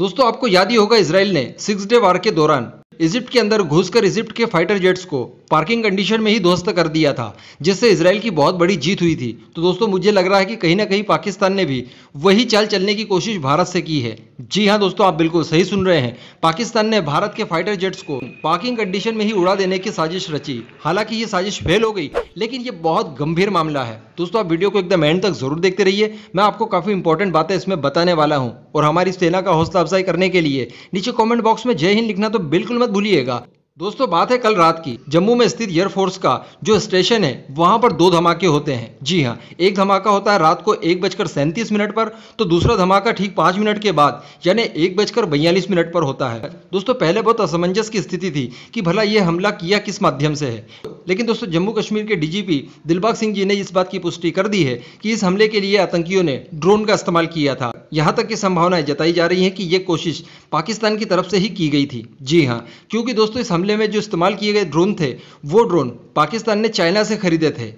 दोस्तों आपको याद ही होगा इसराइल ने सिक्स डे वार के दौरान इजिप्ट के अंदर घुसकर इजिप्ट के फाइटर जेट्स को पार्किंग कंडीशन में ही ध्वस्त कर दिया था जिससे इसराइल की बहुत बड़ी जीत हुई थी तो दोस्तों मुझे लग रहा है कि कहीं ना कहीं पाकिस्तान ने भी वही चाल चलने की कोशिश भारत से की है जी हाँ दोस्तों आप बिल्कुल सही सुन रहे हैं पाकिस्तान ने भारत के फाइटर जेट्स को पार्किंग कंडीशन में ही उड़ा देने की साजिश रची हालांकि ये साजिश फेल हो गई लेकिन ये बहुत गंभीर मामला है दोस्तों आप वीडियो को एकदम एंड तक जरूर देखते रहिए मैं आपको काफी इंपॉर्टेंट बातें इसमें बताने वाला हूँ और हमारी सेना का हौसला अफजाई करने के लिए नीचे कॉमेंट बॉक्स में जय हिंद लिखना तो बिल्कुल मत भूलिएगा दोस्तों बात है कल रात की जम्मू में स्थित एयरफोर्स का जो स्टेशन है वहां पर दो धमाके होते हैं जी हाँ एक धमाका होता है रात को एक बजकर सैंतीस मिनट पर तो दूसरा धमाका ठीक पांच मिनट के बाद यानी एक बजकर बयालीस मिनट पर होता है दोस्तों पहले बहुत असमंजस की स्थिति थी कि भला ये हमला किया किस माध्यम से है लेकिन दोस्तों जम्मू कश्मीर के डीजीपी दिलबाग सिंह जी ने इस बात की पुष्टि कर दी है कि इस हमले के लिए आतंकियों ने ड्रोन का इस्तेमाल किया था यहाँ तक की संभावनाएं जताई जा रही है कि ये कोशिश पाकिस्तान की तरफ से ही की गई थी जी हाँ क्योंकि दोस्तों इस हमले हमले में जो इस्तेमाल किए गए ड्रोन थे वो ड्रोन पाकिस्तान ने चाइना से खरीदे थे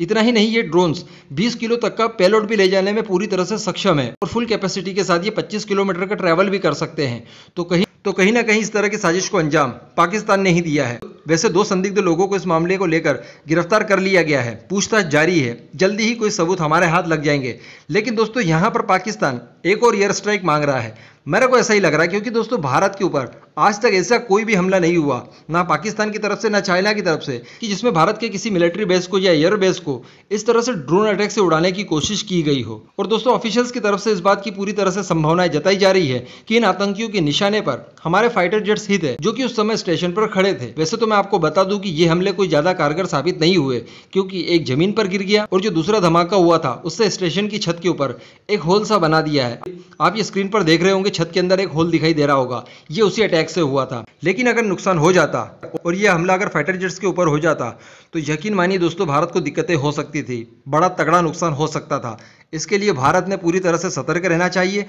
इतना ही नहीं ये ड्रोन्स 20 किलो तक का पेलोड भी ले जाने में पूरी तरह से सक्षम है और फुल कैपेसिटी के साथ ये 25 किलोमीटर का ट्रैवल भी कर सकते हैं तो कहीं तो कहीं ना कहीं इस तरह की साजिश को अंजाम पाकिस्तान ने ही दिया है वैसे दो संदिग्ध लोगों को इस मामले को लेकर गिरफ्तार कर लिया गया है पूछताछ जारी है जल्दी ही कोई सबूत हमारे हाथ लग जाएंगे लेकिन दोस्तों यहाँ पर पाकिस्तान एक और एयर स्ट्राइक मांग रहा है मेरे को ऐसा ही लग रहा है क्योंकि दोस्तों भारत के ऊपर आज तक ऐसा कोई भी हमला नहीं हुआ ना पाकिस्तान की तरफ से ना चाइना की तरफ से कि जिसमें भारत के किसी मिलिट्री बेस को या एयर बेस को इस तरह से ड्रोन अटैक से उड़ाने की कोशिश की गई हो और दोस्तों ऑफिशियल्स की तरफ से इस बात की पूरी तरह से संभावनाएं जताई जा रही है कि इन आतंकियों के निशाने पर हमारे फाइटर जेट्स ही थे जो कि उस समय स्टेशन पर खड़े थे वैसे तो मैं आपको बता दूं कि ये हमले कोई ज्यादा कारगर साबित नहीं हुए क्योंकि एक जमीन पर गिर गया और जो दूसरा धमाका हुआ था उससे स्टेशन की छत के ऊपर एक होल सा बना दिया है आप ये स्क्रीन पर देख रहे होंगे छत के अंदर एक होल दिखाई दे रहा होगा ये उसी अटैक से हुआ था लेकिन अगर नुकसान हो जाता और ये हमला अगर फाइटर जेट्स के ऊपर हो जाता तो यकीन मानिए दोस्तों भारत को दिक्कतें हो सकती थी बड़ा तगड़ा नुकसान हो सकता था इसके लिए भारत ने पूरी तरह से सतर्क रहना चाहिए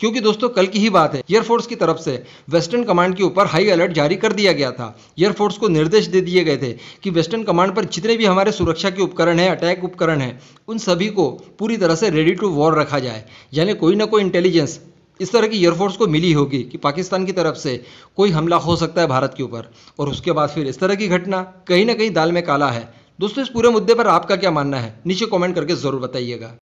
क्योंकि दोस्तों कल की ही बात है एयरफोर्स की तरफ से वेस्टर्न कमांड के ऊपर हाई अलर्ट जारी कर दिया गया था एयरफोर्स को निर्देश दे दिए गए थे कि वेस्टर्न कमांड पर जितने भी हमारे सुरक्षा के उपकरण हैं अटैक उपकरण हैं उन सभी को पूरी तरह से रेडी टू वॉर रखा जाए यानी कोई ना कोई इंटेलिजेंस इस तरह की एयरफोर्स को मिली होगी कि पाकिस्तान की तरफ से कोई हमला हो सकता है भारत के ऊपर और उसके बाद फिर इस तरह की घटना कहीं ना कहीं दाल में काला है दोस्तों इस पूरे मुद्दे पर आपका क्या मानना है नीचे कमेंट करके ज़रूर बताइएगा